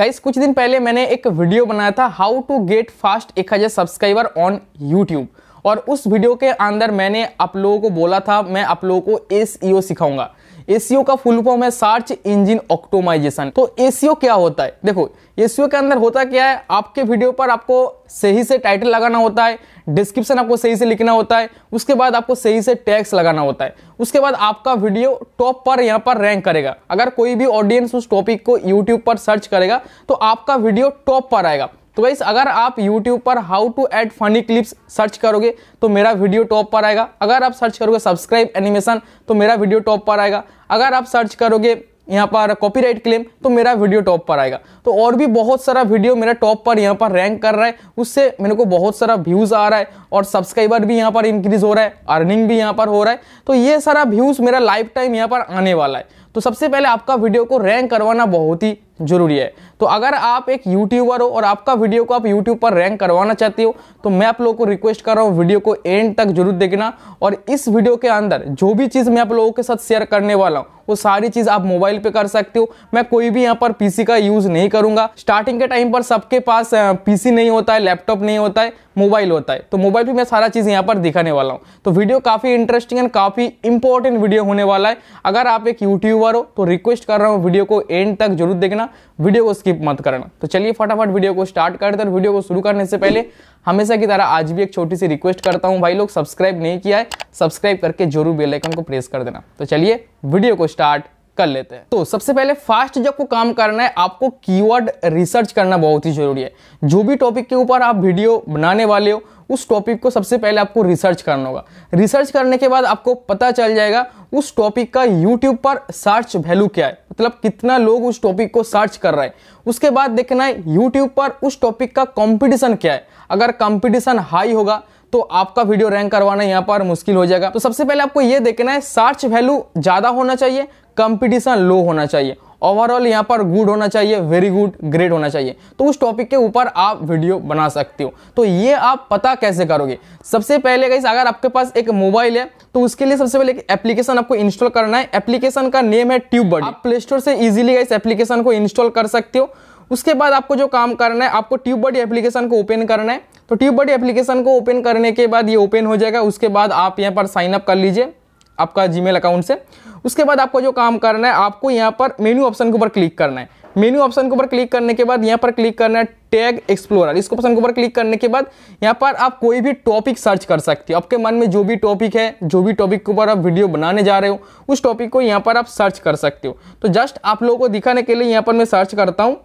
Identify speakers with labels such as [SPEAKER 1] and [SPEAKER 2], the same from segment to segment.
[SPEAKER 1] guys कुछ दिन पहले मैंने एक वीडियो बनाया था हाउ टू गेट फास्ट एक हज़ार सब्सक्राइबर ऑन यूट्यूब और उस वीडियो के अंदर मैंने आप लोगों को बोला था मैं आप लोगों को एस e सिखाऊंगा एसीओ का फुल फॉर्म है सर्च इंजिन ऑक्टोमाइजेशन तो एसीओ क्या होता है देखो एसीओ के अंदर होता क्या है आपके वीडियो पर आपको सही से टाइटल लगाना होता है डिस्क्रिप्शन आपको सही से लिखना होता है उसके बाद आपको सही से टैक्स लगाना होता है उसके बाद आपका वीडियो टॉप पर यहाँ पर रैंक करेगा अगर कोई भी ऑडियंस उस टॉपिक को यूट्यूब पर सर्च करेगा तो आपका वीडियो टॉप पर आएगा तो वैसे अगर आप YouTube पर how to add funny clips search करोगे तो मेरा वीडियो टॉप पर आएगा अगर आप सर्च करोगे सब्सक्राइब एनिमेशन तो मेरा वीडियो टॉप पर आएगा अगर आप सर्च करोगे यहाँ पर कॉपीराइट क्लेम तो मेरा वीडियो टॉप पर आएगा तो और भी बहुत सारा वीडियो मेरा टॉप पर यहाँ पर रैंक कर रहा है उससे मेरे को बहुत सारा व्यूज़ आ रहा है और सब्सक्राइबर भी यहाँ पर इंक्रीज हो रहा है अर्निंग भी यहाँ पर हो रहा है तो ये सारा व्यूज़ मेरा लाइफ टाइम यहाँ पर आने वाला है तो सबसे पहले आपका वीडियो को रैंक करवाना बहुत ही जरूरी है तो अगर आप एक यूट्यूबर हो और आपका वीडियो को आप यूट्यूब पर रैंक करवाना चाहते हो तो मैं आप लोगों को रिक्वेस्ट कर रहा हूँ वीडियो को एंड तक जरूर देखना और इस वीडियो के अंदर जो भी चीज़ मैं आप लोगों के साथ शेयर करने वाला हूँ वो सारी चीज़ आप मोबाइल पे कर सकते हो मैं कोई भी यहाँ पर पीसी का यूज़ नहीं करूँगा स्टार्टिंग के टाइम पर सबके पास पीसी नहीं होता है लैपटॉप नहीं होता है मोबाइल होता है तो मोबाइल पे मैं सारा चीज़ यहाँ पर दिखाने वाला हूँ तो वीडियो काफ़ी इंटरेस्टिंग एंड काफ़ी इंपॉर्टेंट वीडियो होने वाला है अगर आप एक यूट्यूबर हो तो रिक्वेस्ट कर रहा हूँ वीडियो को एंड तक जरूर देखना वीडियो को स्किप मत करना तो चलिए फटाफट वीडियो को स्टार्ट करते हैं वीडियो को शुरू करने से पहले हमेशा की तरह आज भी एक छोटी सी रिक्वेस्ट करता हूँ भाई लोग सब्सक्राइब नहीं किया है सब्सक्राइब करके जरूर बेलाइकन को प्रेस कर देना तो चलिए वीडियो को स्टार्ट कर लेते हैं तो सबसे पहले फास्ट जब को काम करना है आपको कीवर्ड रिसर्च करना बहुत ही जरूरी है जो भी टॉपिक के ऊपर आप वीडियो बनाने वाले हो उस टॉपिक को सबसे पहले आपको रिसर्च करना होगा रिसर्च करने के बाद आपको पता चल जाएगा उस टॉपिक का यूट्यूब पर सर्च वैल्यू क्या है मतलब कितना लोग उस टॉपिक को सर्च कर रहे हैं उसके बाद देखना है यूट्यूब पर उस टॉपिक का कॉम्पिटिशन क्या है अगर कॉम्पिटिशन हाई होगा तो आपका वीडियो रैंक करवाना यहाँ पर मुश्किल हो जाएगा तो सबसे पहले आपको ये देखना है सर्च वैल्यू ज़्यादा होना चाहिए कंपटीशन लो होना चाहिए ओवरऑल यहाँ पर गुड होना चाहिए वेरी गुड ग्रेट होना चाहिए तो उस टॉपिक के ऊपर आप वीडियो बना सकते हो तो ये आप पता कैसे करोगे सबसे पहले गाइस अगर आपके पास एक मोबाइल है तो उसके लिए सबसे पहले एक एप्लीकेशन आपको इंस्टॉल करना है एप्लीकेशन का नेम है ट्यूब आप प्ले स्टोर से इजिली इस एप्लीकेशन को इंस्टॉल कर सकते हो उसके बाद आपको जो काम करना है आपको ट्यूबबडी एप्लीकेशन को ओपन करना है तो ट्यूबबडी एप्लीकेशन को ओपन करने के बाद ये ओपन हो जाएगा उसके बाद आप यहाँ पर साइन अप कर लीजिए आपका जीमेल अकाउंट से उसके बाद आपको जो काम करना है आपको यहाँ पर मेन्यू ऑप्शन के ऊपर क्लिक करना है मेन्यू ऑप्शन के ऊपर क्लिक करने के बाद यहाँ पर क्लिक करना है टैग एक्सप्लोरर इस ऑप्शन के ऊपर क्लिक करने के बाद यहाँ पर आप कोई भी टॉपिक सर्च कर सकते हो आपके मन में जो भी टॉपिक है जो भी टॉपिक के ऊपर आप वीडियो बनाने जा रहे हो उस टॉपिक को यहाँ पर आप सर्च कर सकते हो तो जस्ट आप लोगों को दिखाने के लिए यहाँ पर मैं सर्च करता हूँ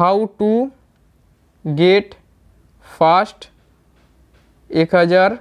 [SPEAKER 1] हाउ टू गेट फास्ट एक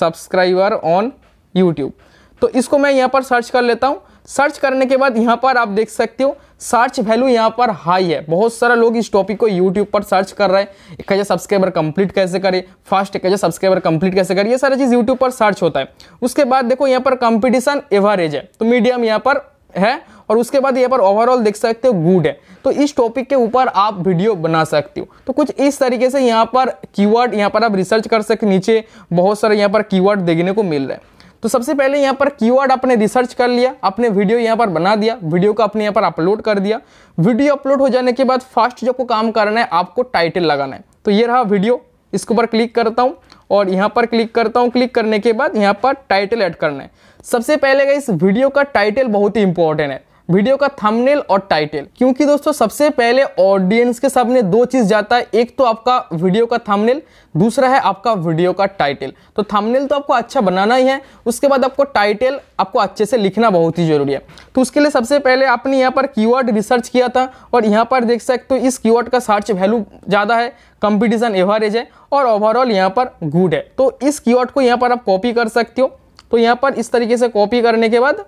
[SPEAKER 1] सब्सक्राइबर ऑन यूट्यूब तो इसको मैं यहाँ पर सर्च कर लेता हूँ सर्च करने के बाद यहाँ पर आप देख सकते हो सर्च वैल्यू यहाँ पर हाई है बहुत सारा लोग इस टॉपिक को यूट्यूब पर सर्च कर रहे हैं एक हज़ार सब्सक्राइबर कंप्लीट कैसे करें फास्ट एक हज़ार सब्सक्राइबर कंप्लीट कैसे करें ये सारी चीज़ यूट्यूब पर सर्च होता है उसके बाद देखो यहाँ पर कंपटीशन एवरेज है तो मीडियम यहाँ पर है और उसके बाद यहाँ पर ओवरऑल देख सकते हो गुड है तो इस टॉपिक के ऊपर आप वीडियो बना सकते हो तो कुछ इस तरीके से यहाँ पर कीवर्ड यहाँ पर आप रिसर्च कर सकते नीचे बहुत सारे यहाँ पर कीवर्ड देखने को मिल रहा है तो सबसे पहले यहाँ पर कीवर्ड आपने रिसर्च कर लिया अपने वीडियो यहाँ पर बना दिया वीडियो को आपने यहाँ पर अपलोड कर दिया वीडियो अपलोड हो जाने के बाद फास्ट जो आपको काम करना है आपको टाइटल लगाना है तो ये रहा वीडियो इसके ऊपर क्लिक करता हूँ और यहाँ पर क्लिक करता हूँ क्लिक करने के बाद यहाँ पर टाइटल ऐड करना है सबसे पहले इस वीडियो का टाइटल बहुत ही इंपॉर्टेंट है वीडियो का थंबनेल और टाइटल क्योंकि दोस्तों सबसे पहले ऑडियंस के सामने दो चीज़ जाता है एक तो आपका वीडियो का थंबनेल दूसरा है आपका वीडियो का टाइटल तो थंबनेल तो आपको अच्छा बनाना ही है उसके बाद आपको टाइटल आपको अच्छे से लिखना बहुत ही ज़रूरी है तो उसके लिए सबसे पहले आपने यहाँ पर कीवर्ड रिसर्च किया था और यहाँ पर देख सकते हो इस की का सर्च वैल्यू ज़्यादा है कंपिटिशन एवरेज है और ओवरऑल यहाँ पर गुड है तो इस की को यहाँ पर आप कॉपी कर सकते हो तो यहाँ पर इस तरीके से कॉपी करने के बाद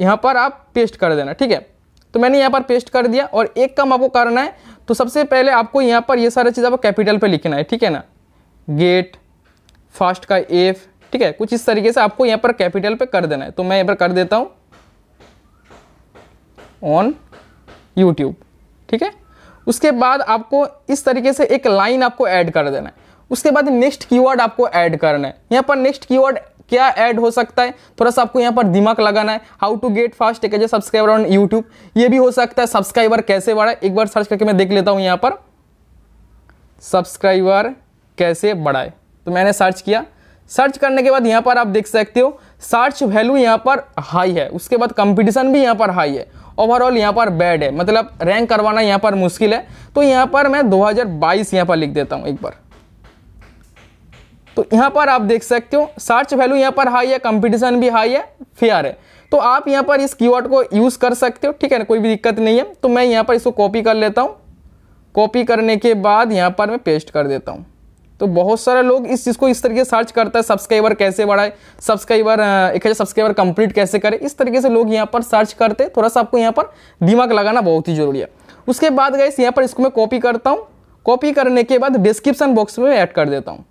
[SPEAKER 1] यहाँ पर आप पेस्ट कर देना ठीक है तो मैंने यहाँ पर पेस्ट कर दिया और एक काम आपको करना है तो सबसे पहले आपको यहाँ पर ये सारा चीज़ आपको कैपिटल पर लिखना है ठीक है ना गेट फास्ट का एफ ठीक है कुछ इस तरीके से आपको यहाँ पर कैपिटल पे कर देना है तो मैं यहाँ पर कर देता हूँ ऑन यूट्यूब ठीक है उसके बाद आपको इस तरीके से एक लाइन आपको ऐड कर देना है उसके बाद नेक्स्ट कीवर्ड आपको ऐड करना है यहाँ पर नेक्स्ट कीवर्ड क्या ऐड हो सकता है थोड़ा सा आपको यहाँ पर दिमाग लगाना है हाउ टू गेट फास्ट एक सब्सक्राइबर ऑन यूट्यूब ये भी हो सकता है सब्सक्राइबर कैसे बढ़ाए एक बार सर्च करके मैं देख लेता हूँ यहाँ पर सब्सक्राइबर कैसे बढ़ाए तो मैंने सर्च किया सर्च करने के बाद यहाँ पर आप देख सकते हो सर्च वैल्यू यहाँ पर हाई है उसके बाद कंपटीशन भी यहाँ पर हाई है ओवरऑल यहाँ पर बैड है मतलब रैंक करवाना यहाँ पर मुश्किल है तो यहाँ पर मैं 2022 यहाँ पर लिख देता हूँ एक बार तो यहाँ पर आप देख सकते हो सर्च वैल्यू यहाँ पर हाई है कंपटीशन भी हाई है फेयर है तो आप यहाँ पर इस कीवर्ड को यूज़ कर सकते हो ठीक है ना कोई भी दिक्कत नहीं है तो मैं यहाँ पर इसको कॉपी कर लेता हूँ कॉपी करने के बाद यहाँ पर मैं पेस्ट कर देता हूँ तो बहुत सारे लोग इस चीज़ को इस तरीके से सर्च करता है सब्सक्राइबर कैसे बढ़ाए सब्सक्राइबर एक हज़ार सब्सक्राइबर कंप्लीट कैसे करें इस तरीके से लोग यहाँ पर सर्च करते थोड़ा सा आपको यहाँ पर दिमाग लगाना बहुत ही ज़रूरी है उसके बाद गए यहाँ पर इसको मैं कॉपी करता हूँ कॉपी करने के बाद डिस्क्रिप्शन बॉक्स में ऐड कर देता हूँ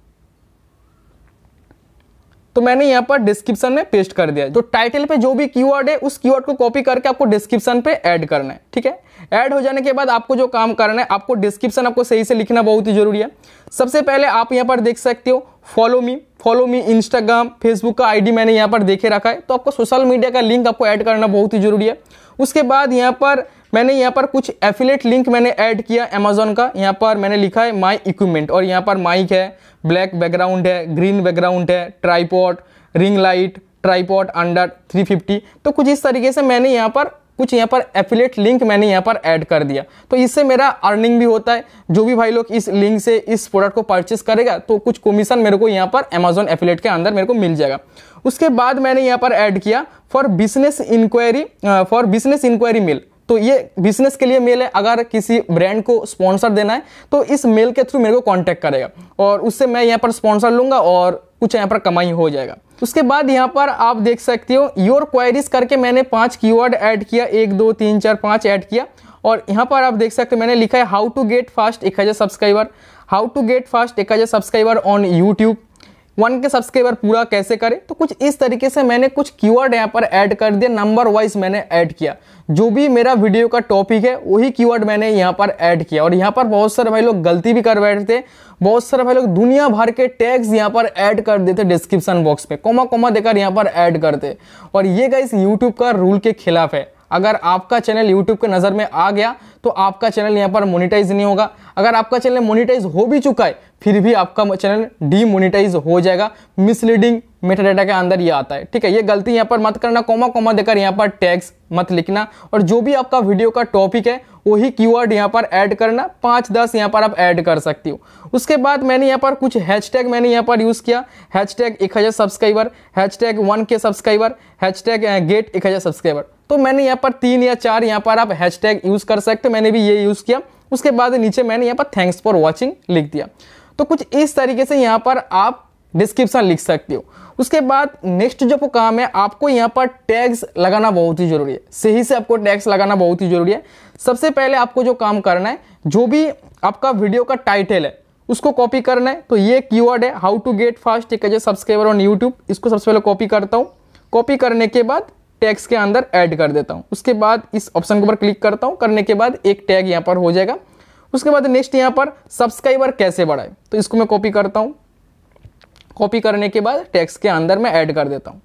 [SPEAKER 1] तो मैंने यहाँ पर डिस्क्रिप्शन में पेस्ट कर दिया तो टाइटल पे जो भी कीवर्ड है उस कीवर्ड को कॉपी करके आपको डिस्क्रिप्शन पे ऐड करना है ठीक है ऐड हो जाने के बाद आपको जो काम करना है आपको डिस्क्रिप्शन आपको सही से लिखना बहुत ही जरूरी है सबसे पहले आप यहाँ पर देख सकते हो follow me follow me Instagram Facebook का आईडी मैंने यहाँ पर देखे रखा है तो आपको सोशल मीडिया का लिंक आपको ऐड करना बहुत ही जरूरी है उसके बाद यहाँ पर मैंने यहाँ पर कुछ एफिलेट लिंक मैंने ऐड किया अमेजोन का यहाँ पर मैंने लिखा है माई इक्विपमेंट और यहाँ पर माइक है ब्लैक बैकग्राउंड है ग्रीन बैकग्राउंड है tripod ring light tripod under 350 तो कुछ इस तरीके से मैंने यहाँ पर कुछ यहाँ पर एफिलेट लिंक मैंने यहाँ पर ऐड कर दिया तो इससे मेरा अर्निंग भी होता है जो भी भाई लोग इस लिंक से इस प्रोडक्ट को परचेस करेगा तो कुछ कमीशन मेरे को यहाँ पर अमेजोन एफिलेट के अंदर मेरे को मिल जाएगा उसके बाद मैंने यहाँ पर ऐड किया for business inquiry for business inquiry मिल तो ये बिजनेस के लिए मेल है अगर किसी ब्रांड को स्पॉन्सर देना है तो इस मेल के थ्रू मेरे को कॉन्टैक्ट करेगा और उससे मैं यहाँ पर स्पॉन्सर लूँगा और कुछ यहाँ पर कमाई हो जाएगा उसके बाद यहाँ पर आप देख सकते हो योर क्वायरीज करके मैंने पाँच की ऐड किया एक दो तीन चार पाँच ऐड किया और यहाँ पर आप देख सकते हो मैंने लिखा है हाउ टू गेट फास्ट एक हज़ार subscriber how to get fast एक हज़ार subscriber on YouTube one K subscriber पूरा कैसे करें तो कुछ इस तरीके से मैंने कुछ कीवर्ड यहाँ पर ऐड कर दिया नंबर वाइज मैंने ऐड किया जो भी मेरा वीडियो का टॉपिक है वही कीवर्ड मैंने यहाँ पर ऐड किया और यहाँ पर बहुत सारे भाई लोग गलती भी कर थे बहुत सारे भाई लोग दुनिया भर के टैग्स यहाँ पर ऐड कर देते डिस्क्रिप्शन बॉक्स में कोमा कोमा देकर यहाँ पर ऐड करते और ये गाइस यूट्यूब का रूल के खिलाफ है अगर आपका चैनल यूट्यूब के नज़र में आ गया तो आपका चैनल यहाँ पर मोनिटाइज नहीं होगा अगर आपका चैनल मोनिटाइज हो भी चुका है फिर भी आपका चैनल डीमोनिटाइज हो जाएगा मिसलीडिंग मेटा डाटा के अंदर ये आता है ठीक है ये गलती यहाँ पर मत करना कोमा कोमा देकर यहाँ पर टैक्स मत लिखना और जो भी आपका वीडियो का टॉपिक है वही कीवर्ड यहाँ पर ऐड करना पाँच दस यहाँ पर आप ऐड कर सकती हो उसके बाद मैंने यहाँ पर कुछ हैशटैग मैंने यहाँ पर यूज़ किया टैग एक हज़ार subscriber tag one K subscriber hashtag get एक हज़ार सब्सक्राइबर तो मैंने यहाँ पर तीन या चार यहाँ पर आप हैशटैग यूज़ कर सकते हो मैंने भी ये यूज़ किया उसके बाद नीचे मैंने यहाँ पर थैंक्स फॉर वॉचिंग लिख दिया तो कुछ इस तरीके से यहाँ पर आप डिस्क्रिप्शन लिख सकते हो उसके बाद नेक्स्ट जो काम है आपको यहाँ पर टैग्स लगाना बहुत ही ज़रूरी है सही से आपको टैग्स लगाना बहुत ही ज़रूरी है सबसे पहले आपको जो काम करना है जो भी आपका वीडियो का टाइटल है उसको कॉपी करना है तो ये कीवर्ड है हाउ टू गेट फास्ट एक सब्सक्राइबर ऑन यूट्यूब इसको सबसे पहले कॉपी करता हूँ कॉपी करने के बाद टैग्स के अंदर ऐड कर देता हूँ उसके बाद इस ऑप्शन के ऊपर क्लिक करता हूँ करने के बाद एक टैग यहाँ पर हो जाएगा उसके बाद नेक्स्ट यहाँ पर सब्सक्राइबर कैसे बढ़ाए तो इसको मैं कॉपी करता हूँ कॉपी करने के बाद टैक्स के अंदर मैं ऐड कर देता हूँ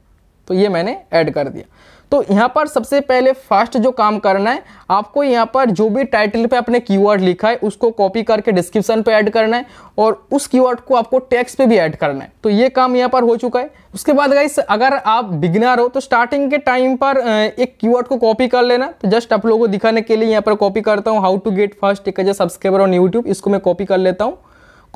[SPEAKER 1] तो ये मैंने ऐड कर दिया तो यहाँ पर सबसे पहले फर्स्ट जो काम करना है आपको यहाँ पर जो भी टाइटल पे आपने कीवर्ड लिखा है उसको कॉपी करके डिस्क्रिप्शन पे ऐड करना है और उस कीवर्ड को आपको टेक्स्ट पे भी ऐड करना है तो ये काम यहाँ पर हो चुका है उसके बाद गाइस अगर आप बिगनर हो तो स्टार्टिंग के टाइम पर एक कीवर्ड को कॉपी कर लेना तो जस्ट आप लोगों को दिखाने के लिए यहाँ पर कॉपी करता हूँ हाउ टू गेट फर्स्ट एक सब्सक्राइबर ऑन यूट्यूब इसको मैं कॉपी कर लेता हूँ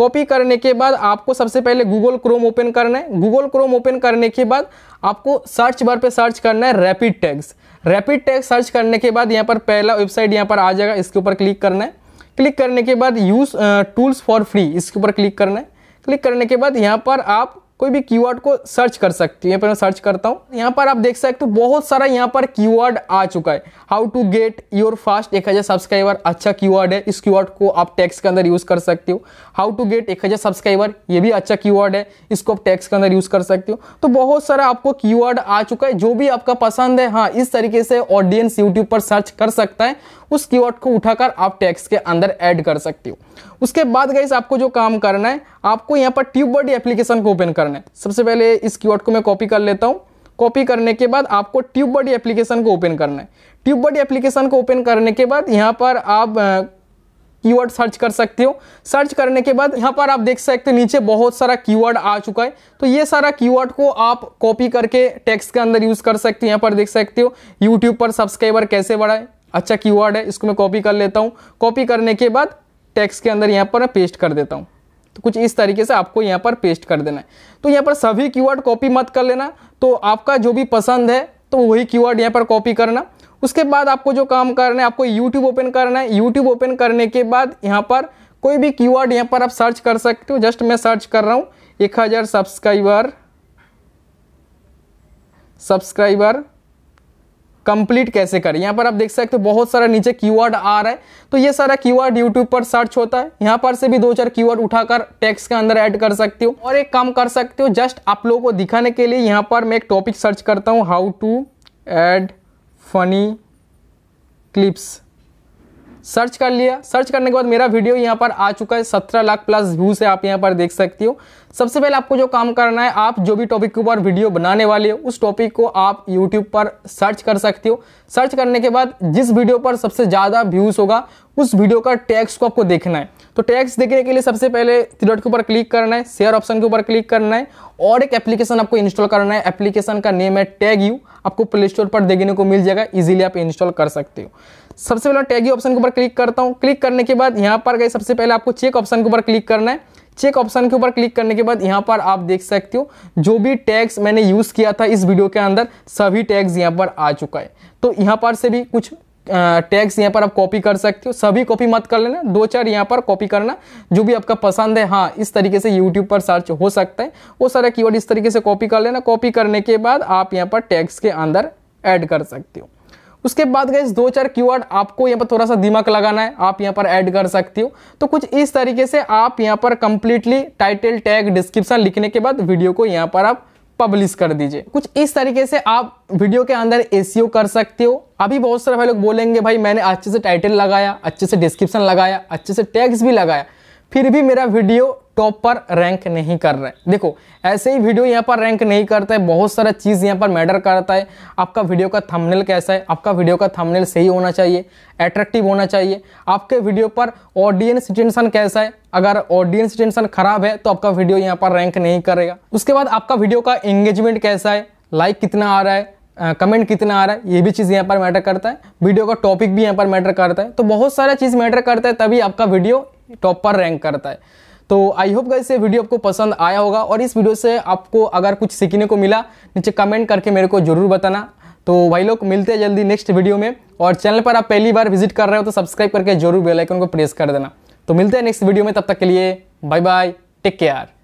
[SPEAKER 1] कॉपी करने के बाद आपको सबसे पहले गूगल क्रोम ओपन करना है गूगल क्रोम ओपन करने के बाद आपको सर्च बार पे सर्च करना है rapid tags rapid tag search करने के बाद यहाँ पर पहला वेबसाइट यहाँ पर आ जाएगा इसके ऊपर क्लिक करना है क्लिक करने के बाद यूज़ टूल्स फॉर फ्री इसके ऊपर क्लिक करना है क्लिक करने के बाद यहाँ पर आप कोई भी कीवर्ड को सर्च कर सकती है पर मैं सर्च करता हूँ यहाँ पर आप देख सकते हो बहुत सारा यहाँ पर कीवर्ड आ चुका है how to get your fast एक हज़ार सब्सक्राइबर अच्छा कीवर्ड है इस कीवर्ड को आप टैक्स के अंदर यूज़ कर सकते हो हाउ टू गेट एक हज़ार सब्सक्राइबर ये भी अच्छा कीवर्ड है इसको आप टैक्स के अंदर यूज़ कर सकते हो तो बहुत सारा आपको कीवर्ड आ चुका है जो भी आपका पसंद है हाँ इस तरीके से ऑडियंस यूट्यूब पर सर्च कर सकता है उस कीवर्ड को उठाकर आप टैक्स के अंदर ऐड कर सकते हो उसके बाद गाइस आपको जो काम करना है आपको यहाँ पर ट्यूब एप्लीकेशन को ओपन करना करना है सबसे पहले इस कीवर्ड को मैं कॉपी कर लेता हूँ कॉपी करने के बाद आपको ट्यूब बडी एप्लीकेशन को ओपन करना है ट्यूब बडी एप्लीकेशन को ओपन करने के बाद यहाँ पर आप कीवर्ड सर्च कर सकते हो सर्च करने के बाद यहाँ पर आप देख सकते हो नीचे बहुत सारा कीवर्ड आ चुका है तो ये सारा कीवर्ड को आप कॉपी करके टेक्स्ट के अंदर यूज़ कर सकते हो यहाँ पर देख सकते हो यूट्यूब पर सब्सक्राइबर कैसे बढ़ाए अच्छा कीवर्ड है इसको मैं कॉपी कर लेता हूँ कॉपी करने के बाद टेक्स्ट के अंदर यहाँ पर पेस्ट कर देता हूँ कुछ इस तरीके से आपको यहाँ पर पेस्ट कर देना है तो यहाँ पर सभी की कॉपी मत कर लेना तो आपका जो भी पसंद है तो वही की वर्ड पर कॉपी करना उसके बाद आपको जो काम करना है आपको यूट्यूब ओपन करना है यूट्यूब ओपन करने के बाद यहाँ पर कोई भी की वर्ड पर आप सर्च कर सकते हो जस्ट मैं सर्च कर रहा हूँ एक हज़ार सब्सक्राइबर सब्सक्राइबर कंप्लीट कैसे करें यहाँ पर आप देख सकते हो बहुत सारा नीचे कीवर्ड आ रहा है तो ये सारा कीवर्ड यूट्यूब पर सर्च होता है यहाँ पर से भी दो चार कीवर्ड उठाकर टेक्स्ट के अंदर ऐड कर सकते हो और एक काम कर सकते हो जस्ट आप लोगों को दिखाने के लिए यहाँ पर मैं एक टॉपिक सर्च करता हूँ how to add funny clips search कर लिया सर्च करने के बाद मेरा वीडियो यहाँ पर आ चुका है सत्रह लाख प्लस व्यूज है आप यहाँ पर देख सकती हो सबसे पहले आपको जो काम करना है आप जो भी टॉपिक के ऊपर वीडियो बनाने वाले हो उस टॉपिक को आप यूट्यूब पर सर्च कर सकते हो सर्च करने के बाद जिस वीडियो पर सबसे ज़्यादा व्यूज़ होगा उस वीडियो का टैक्स को आपको देखना है तो टैक्स देखने के लिए सबसे पहले तिलट के ऊपर क्लिक करना है शेयर ऑप्शन के ऊपर क्लिक करना है और एक एप्लीकेशन आपको इंस्टॉल करना है एप्लीकेशन का नेम है टैग यू आपको प्ले स्टोर पर देखने को मिल जाएगा इजीली आप इंस्टॉल कर सकते हो सबसे पहले टैग यू ऑप्शन के ऊपर क्लिक करता हूँ क्लिक करने के बाद यहाँ पर गए सबसे पहले आपको चेक ऑप्शन के ऊपर क्लिक करना है चेक ऑप्शन के ऊपर क्लिक करने के बाद यहाँ पर आप देख सकते हो जो भी टैग्स मैंने यूज़ किया था इस वीडियो के अंदर सभी टैग्स यहाँ पर आ चुका है तो यहाँ पर से भी कुछ टैग्स यहाँ पर आप कॉपी कर सकते हो सभी कॉपी मत कर लेना दो चार यहाँ पर कॉपी करना जो भी आपका पसंद है हाँ इस तरीके से यूट्यूब पर सर्च हो सकता है वो सारा कीवर्ड इस तरीके से कॉपी कर लेना कॉपी करने के बाद आप यहाँ पर टैग्स के अंदर ऐड कर सकते हो उसके बाद गए दो चार कीवर्ड आपको यहाँ पर थोड़ा सा दिमाग लगाना है आप यहाँ पर ऐड कर सकते हो तो कुछ इस तरीके से आप यहाँ पर कंप्लीटली टाइटल टैग डिस्क्रिप्शन लिखने के बाद वीडियो को यहाँ पर आप पब्लिश कर दीजिए कुछ इस तरीके से आप वीडियो के अंदर ए कर सकते हो अभी बहुत सारे भाई लोग बोलेंगे भाई मैंने अच्छे से टाइटल लगाया अच्छे से डिस्क्रिप्शन लगाया अच्छे से टैग्स भी लगाया फिर भी मेरा वीडियो टॉप पर रैंक नहीं कर रहे देखो ऐसे ही वीडियो यहाँ पर रैंक नहीं करता है बहुत सारा चीज़ यहाँ पर मैटर करता है आपका वीडियो का थंबनेल कैसा है आपका वीडियो का थंबनेल सही होना चाहिए एट्रैक्टिव होना चाहिए आपके वीडियो पर ऑडियंस टेंशन कैसा है अगर ऑडियंस टेंशन खराब है तो आपका वीडियो यहाँ पर रैंक नहीं करेगा उसके बाद आपका वीडियो का एंगेजमेंट कैसा है लाइक कितना आ रहा है कमेंट uh, कितना आ रहा है ये भी चीज़ यहाँ पर मैटर करता है वीडियो का टॉपिक भी यहाँ पर मैटर करता है तो बहुत सारा चीज़ मैटर करता है तभी आपका वीडियो टॉप पर रैंक करता है तो आई होप गाइस ये वीडियो आपको पसंद आया होगा और इस वीडियो से आपको अगर कुछ सीखने को मिला नीचे कमेंट करके मेरे को ज़रूर बताना तो भाई लोग मिलते हैं जल्दी नेक्स्ट वीडियो में और चैनल पर आप पहली बार विजिट कर रहे हो तो सब्सक्राइब करके जरूर बेलाइकन को प्रेस कर देना तो मिलते हैं नेक्स्ट वीडियो में तब तक के लिए बाय बाय टेक केयर